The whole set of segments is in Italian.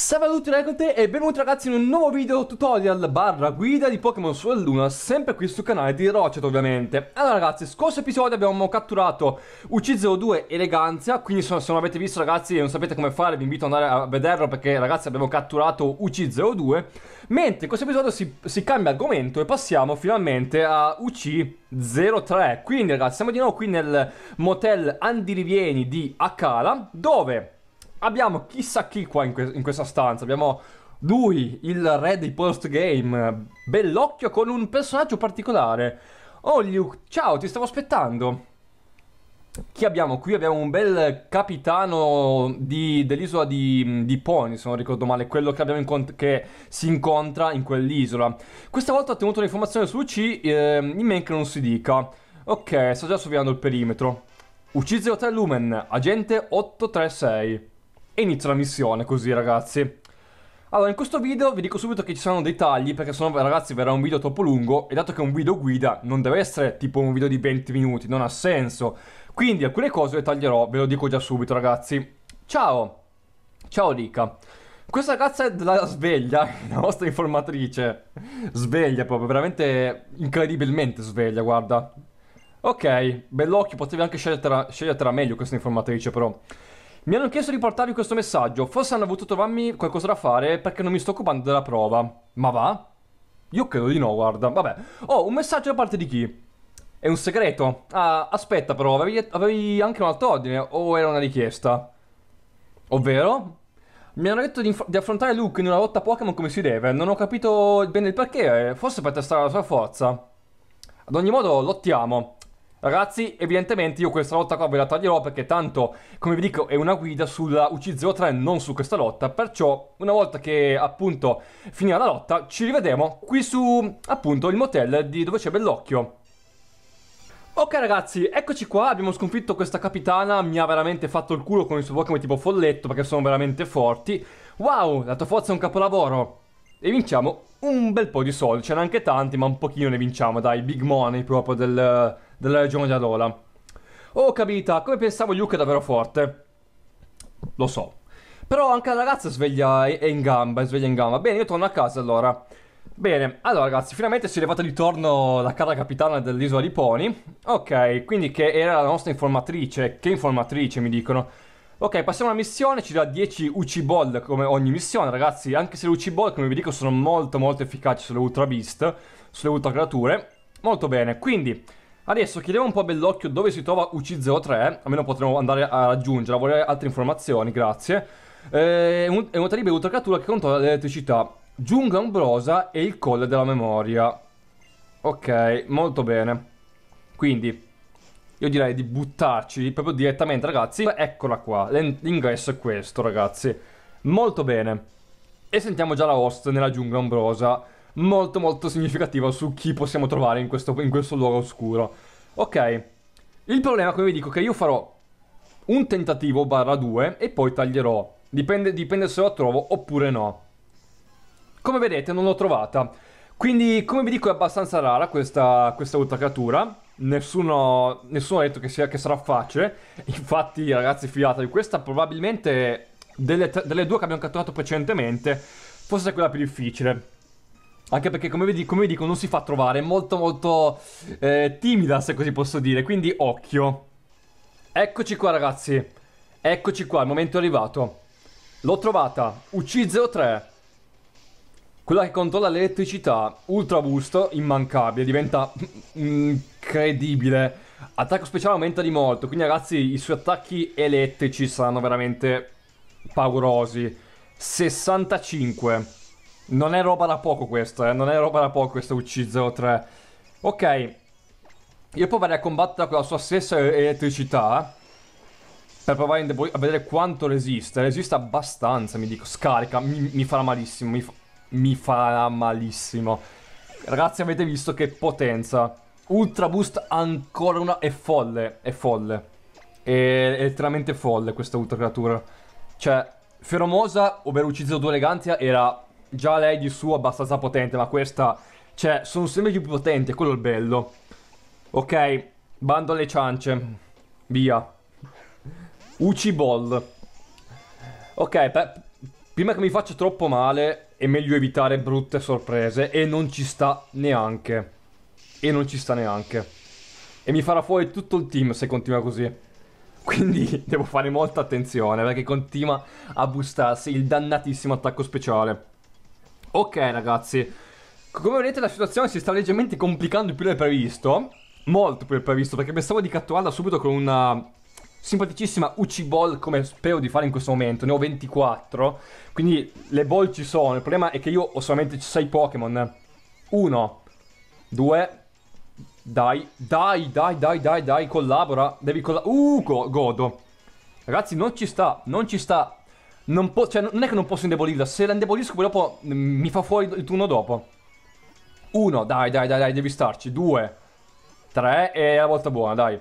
Salve a tutti ragazzi ecco e benvenuti ragazzi in un nuovo video tutorial barra guida di Pokémon Sol Luna sempre qui sul canale di Rocket ovviamente Allora ragazzi, scorso episodio abbiamo catturato UC02 Eleganza quindi se, non avete visto ragazzi e non sapete come fare vi invito ad andare a vederlo perché ragazzi abbiamo catturato UC02 Mentre in questo episodio si, si cambia argomento e passiamo finalmente a UC03 Quindi ragazzi siamo di nuovo qui nel motel Andirivieni di Akala dove abbiamo chissà chi qua in, que- in questa stanza. Abbiamo lui, il re dei postgame, bellocchio con un personaggio particolare. Oh Luke, ciao, ti stavo aspettando. Chi abbiamo qui? Abbiamo un bel capitano di, dell'isola di, di, Pony, se non ricordo male, quello che, incont- che, si incontra in quell'isola. Questa volta ho ottenuto un'informazione su UC, eh, in men che non si dica. Ok, sto già sorvegliando il perimetro. Uccise Hotel Lumen, agente 836. E inizia la missione così ragazzi. Allora, in questo video vi dico subito che ci saranno dei tagli, perché sennò ragazzi verrà un video troppo lungo, e dato che è un video guida, non deve essere tipo un video di 20 minuti, non ha senso. Quindi alcune cose le taglierò, ve lo dico già subito ragazzi. Ciao! Ciao Rika. Questa ragazza è della sveglia, la nostra informatrice. Sveglia proprio, veramente incredibilmente sveglia, guarda. Ok, bell'occhio, potevi anche scegliertela, scegliertela meglio questa informatrice però. Mi hanno chiesto di portarvi questo messaggio, forse hanno voluto trovarmi qualcosa da fare perché non mi sto occupando della prova. Ma va? Io credo di no, guarda. Vabbè. Oh, un messaggio da parte di chi? È un segreto. Ah, aspetta però, avevi, avevi anche un altro ordine o era una richiesta? Ovvero? Mi hanno detto di, di, affrontare Luke in una lotta Pokémon come si deve. Non ho capito bene il perché, forse per testare la sua forza. Ad ogni modo, lottiamo. Ragazzi, evidentemente io questa lotta qua ve la taglierò perché tanto, come vi dico, è una guida sulla UC03, non su questa lotta, perciò una volta che appunto finirà la lotta ci rivedremo qui su appunto il motel di dove c'è Bellocchio. Ok ragazzi, eccoci qua, abbiamo sconfitto questa capitana, mi ha veramente fatto il culo con il suo Pokémon tipo folletto perché sono veramente forti. Wow, la tua forza è un capolavoro! E vinciamo un bel po' di soldi, ce n'è anche tanti ma un pochino ne vinciamo dai, big money proprio del della regione di Alola. Oh, capita, come pensavo Luke è davvero forte. Lo so. Però anche la ragazza sveglia è in gamba, è sveglia in gamba. Bene, io torno a casa allora. Bene, allora ragazzi, finalmente si è levata di torno la cara capitana dell'isola di Pony. Ok, quindi che era la nostra informatrice. Che informatrice, mi dicono. Ok, passiamo alla missione, ci dà 10 UC Ball come ogni missione, ragazzi. Anche se le UC Ball, come vi dico, sono molto molto efficaci sulle Ultra Beast, sulle Ultra Creature. Molto bene, quindi Adesso chiediamo un po' a Bellocchio dove si trova UC03, almeno potremo andare a raggiungerla, vorrei altre informazioni, grazie. Eh, è una terribile un che controlla l'elettricità, Giunga ombrosa e il colle della memoria. Ok, molto bene. Quindi, io direi di buttarci proprio direttamente, ragazzi. Eccola qua, l'ingresso è questo, ragazzi. Molto bene. E sentiamo già la host nella giungla ombrosa molto molto significativa su chi possiamo trovare in questo, in questo luogo oscuro. Ok, il problema come vi dico è che io farò un tentativo barra due e poi taglierò, dipende, dipende se la trovo oppure no. Come vedete non l'ho trovata, quindi come vi dico è abbastanza rara questa, questa ultracatura. Nessuno, nessuno, ha detto che, sia, che, sarà facile. Infatti, ragazzi, fidatevi, questa probabilmente delle, delle due che abbiamo catturato precedentemente, forse è quella più difficile. Anche perché, come vi, come vi, dico, non si fa trovare, è molto molto eh, timida, se così posso dire, quindi occhio. Eccoci qua ragazzi, eccoci qua, il momento è arrivato. L'ho trovata, UC03, quella che controlla l'elettricità, ultra boost, immancabile, diventa incredibile. Attacco speciale aumenta di molto, quindi ragazzi i suoi attacchi elettrici saranno veramente paurosi. 65. Non è roba da poco questo, eh. Non è roba da poco questo UC-03. Ok. Io proverei a combattere con la sua stessa elettricità. Eh, per provare a vedere quanto resiste. Resiste abbastanza, mi dico. Scarica. Mi, mi farà malissimo. Mi, fa mi farà malissimo. Ragazzi, avete visto che potenza. Ultra boost ancora una... È folle. È folle. È, è letteralmente folle questa ultra creatura. Cioè, Feromosa, ovvero ucciso due eleganti, era Già lei di suo abbastanza potente, ma questa... Cioè, sono sempre più potente, quello è il bello. Ok, bando alle ciance. Via. Uci Ball. Ok, per... prima che mi faccia troppo male, è meglio evitare brutte sorprese. E non ci sta neanche. E non ci sta neanche. E mi farà fuori tutto il team se continua così. Quindi devo fare molta attenzione perché continua a boostarsi il dannatissimo attacco speciale. Ok ragazzi, come vedete la situazione si sta leggermente complicando più del previsto Molto più del previsto perché pensavo di catturarla subito con una simpaticissima UC Ball come spero di fare in questo momento Ne ho 24, quindi le ball ci sono, il problema è che io ho solamente 6 Pokémon Uno. Due. dai, dai, dai, dai, dai, dai, collabora, devi collaborare Uh, go godo Ragazzi non ci sta, non ci sta non, cioè, non è che non posso indebolirla, se la indebolisco poi dopo mm, mi fa fuori il turno dopo. Uno, dai, dai, dai, dai, devi starci. Due, tre e la volta buona, dai.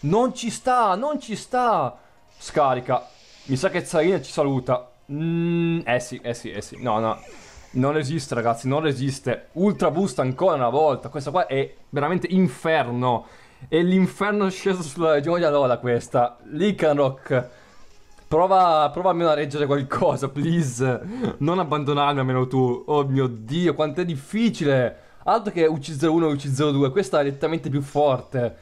Non ci sta, non ci sta. Scarica. Mi sa che Zarina ci saluta. Mm, eh sì, eh sì, eh sì. No, no. Non resiste, ragazzi, non resiste. Ultra boost ancora una volta. Questa qua è veramente inferno. È l'inferno sceso sulla Gioia Lola questa. Licanrock. Prova, prova almeno a reggere qualcosa, please. Non abbandonarmi almeno tu. Oh mio Dio, quanto è difficile. Altro che UC01 e UC02, questa è nettamente più forte.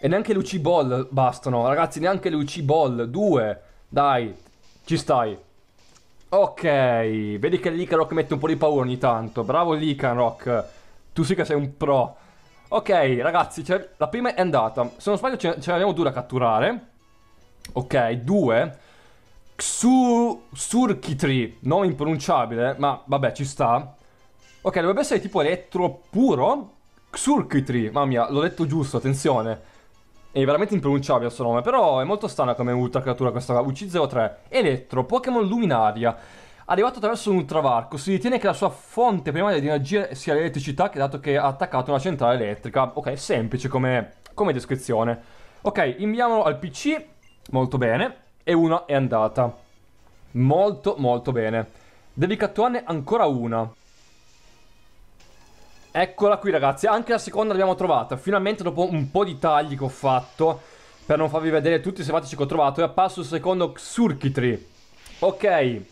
E neanche le UC Ball bastano, ragazzi, neanche le UC Ball. Due. Dai, ci stai. Ok, vedi che l'Icaroc mette un po' di paura ogni tanto. Bravo l'Icaroc. Tu sì che sei un pro. Ok, ragazzi, la prima è andata. Se non sbaglio ce, ce ne abbiamo due da catturare. Ok, due. Xu... non impronunciabile, ma vabbè, ci sta. Ok, dovrebbe essere tipo elettro puro. Xurchitri, mamma mia, l'ho detto giusto, attenzione. È veramente impronunciabile il suo nome, però è molto strana come ultra creatura questa qua. UC03, elettro, Pokémon luminaria. Arrivato attraverso un ultravarco, si ritiene che la sua fonte primaria di energia sia l'elettricità, che dato che ha attaccato una centrale elettrica. Ok, semplice come, come descrizione. Ok, inviamolo al PC, molto bene e una è andata. Molto molto bene. Devi catturarne ancora una. Eccola qui ragazzi, anche la seconda l'abbiamo trovata. Finalmente dopo un po' di tagli che ho fatto, per non farvi vedere tutti i selvatici che ho trovato, è apparso il secondo Xurkitri. Ok,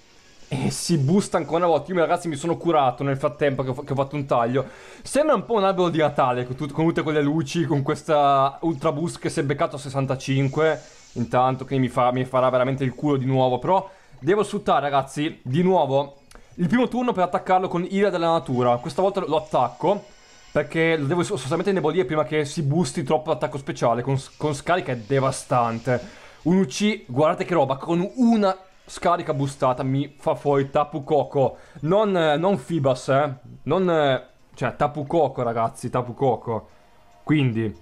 e eh, si busta ancora una volta. Io, ragazzi, mi sono curato nel frattempo che ho, che ho fatto un taglio. Sembra un po' un albero di Natale con, tut- con tutte quelle luci, con questa ultra boost che si è beccato a 65. Intanto, che mi, fa, mi farà veramente il culo di nuovo. Però devo sfruttare, ragazzi, di nuovo il primo turno per attaccarlo con Ira della Natura. Questa volta lo attacco. Perché lo devo sostanzialmente indebolire prima che si busti troppo l'attacco speciale. Con, con scarica è devastante. Un UC, guardate che roba, con una Scarica bustata, mi fa fuori Tapu Coco. Non, eh, non Fibas, eh. Non... Eh, cioè, Tapu Coco, ragazzi, Tapu Coco. Quindi...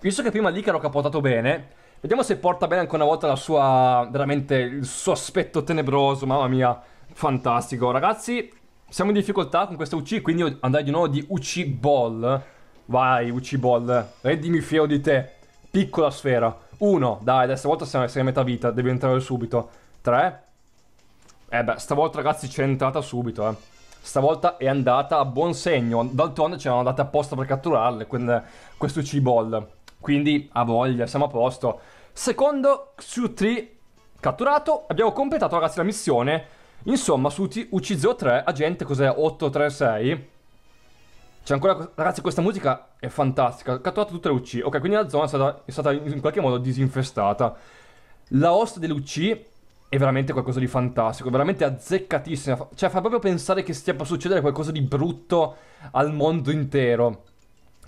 Visto che prima Licaro ha capotato bene... Vediamo se porta bene ancora una volta la sua... Veramente, il suo aspetto tenebroso, mamma mia. Fantastico. Ragazzi, siamo in difficoltà con questa UC, quindi io andrei di nuovo di UC Ball. Vai, UC Ball. Rendimi fiero di te. Piccola sfera. Uno, dai, adesso volta sei a metà vita, devi entrare subito. 3. Eh beh, stavolta ragazzi c'è entrata subito, eh. Stavolta è andata a buon segno. D'altronde c'erano andate apposta per catturarle, questo C-Ball. Quindi a voglia, siamo a posto. Secondo Q3 catturato, abbiamo completato ragazzi la missione. Insomma, su UC03, agente cos'è 836. C'è ancora... Ragazzi, questa musica è fantastica. Catturato tutte le UC. Ok, quindi la zona è stata, è stata in qualche modo disinfestata. La host delle UC è veramente qualcosa di fantastico, veramente azzeccatissima. Cioè, fa proprio pensare che stia per succedere qualcosa di brutto al mondo intero.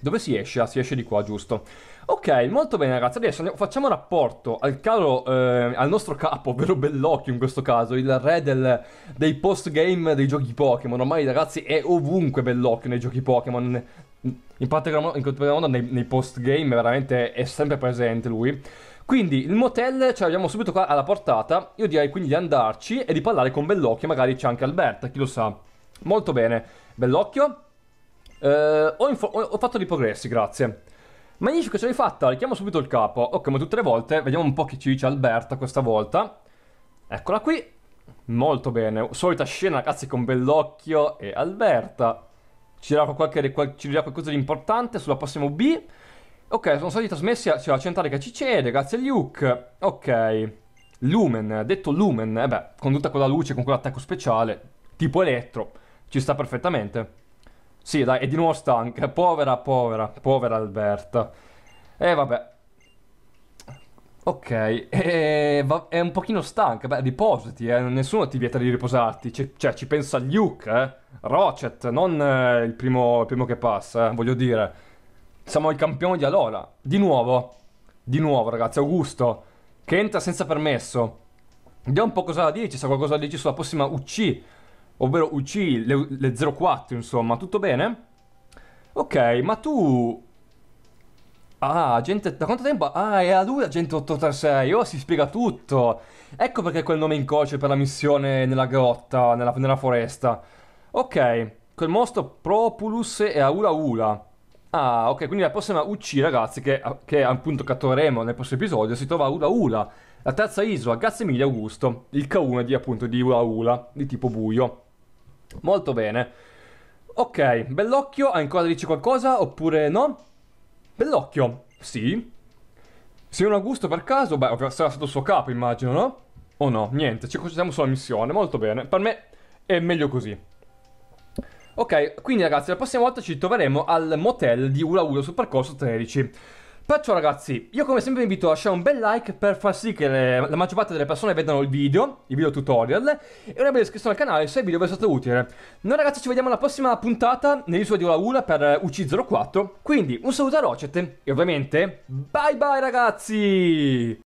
Dove si esce? Ah, si esce di qua, giusto. Ok, molto bene ragazzi, adesso facciamo rapporto al, caro, eh, al nostro capo, ovvero Bellocchio in questo caso, il re del, dei post-game dei giochi Pokémon. Ormai ragazzi è ovunque Bellocchio nei giochi Pokémon, in particolar modo, in particolar modo nei, nei post-game veramente è sempre presente lui. Quindi il motel ce l'abbiamo subito qua alla portata. Io direi quindi di andarci e di parlare con Bellocchio. Magari c'è anche Alberta, chi lo sa. Molto bene. Bellocchio. Eh, ho, ho, fatto dei progressi, grazie. Magnifico, ce l'hai fatta. Richiamo subito il capo. Ok, ma tutte le volte. Vediamo un po' chi ci dice Alberta questa volta. Eccola qui. Molto bene. Solita scena, ragazzi, con Bellocchio e Alberta. Ci dirà, qualche, qual ci dirà qualcosa di importante sulla prossima B. Ok, sono stati trasmessi a, cioè, centrale che ci cede, grazie a Luke. Ok. Lumen, detto Lumen, eh beh, con la luce, con quell'attacco speciale, tipo elettro, ci sta perfettamente. Sì, dai, è di nuovo stanca. Povera, povera, povera Alberta. E eh, vabbè. Ok, e, eh, va, è un pochino stanca. Beh, riposati, eh. Nessuno ti vieta di riposarti. C cioè, ci pensa Luke, eh. Rocket, non eh, il, primo, il, primo, che passa, eh, voglio dire. Siamo il campione di Alola. Di nuovo. Di nuovo, ragazzi. Augusto. Che entra senza permesso. Vediamo un po' cosa la dici. Se qualcosa la dici sulla prossima UC. Ovvero UC, le, le 04, insomma. Tutto bene? Ok, ma tu... Ah, gente, da quanto tempo? Ah, è a lui l'agente 836, ora oh, si spiega tutto. Ecco perché quel nome in croce per la missione nella grotta, nella, nella foresta. Ok, quel mostro Propulus a Aula Ula. Ah, ok, quindi la prossima UC, ragazzi, che, che appunto cattureremo nel prossimo episodio, si trova a Ula Ula, la terza isola, grazie mille Augusto, il K1 di appunto di Ula Ula, di tipo buio. Molto bene. Ok, Bellocchio, ha ancora dice qualcosa oppure no? Bellocchio, sì. Signor Augusto per caso, beh, sarà stato il suo capo immagino, no? O no? Niente, ci concentriamo sulla missione, molto bene. Per me è meglio così. Ok, quindi ragazzi, la prossima volta ci troveremo al motel di Ula Ula sul percorso 13. Perciò ragazzi, io come sempre vi invito a lasciare un bel like per far sì che le, la maggior parte delle persone vedano il video, i video tutorial, e una bella iscrizione al canale se il video vi è stato utile. Noi ragazzi ci vediamo alla prossima puntata nell'isola di Ula Ulaula per UC04, quindi un saluto a Rocet e ovviamente bye bye ragazzi!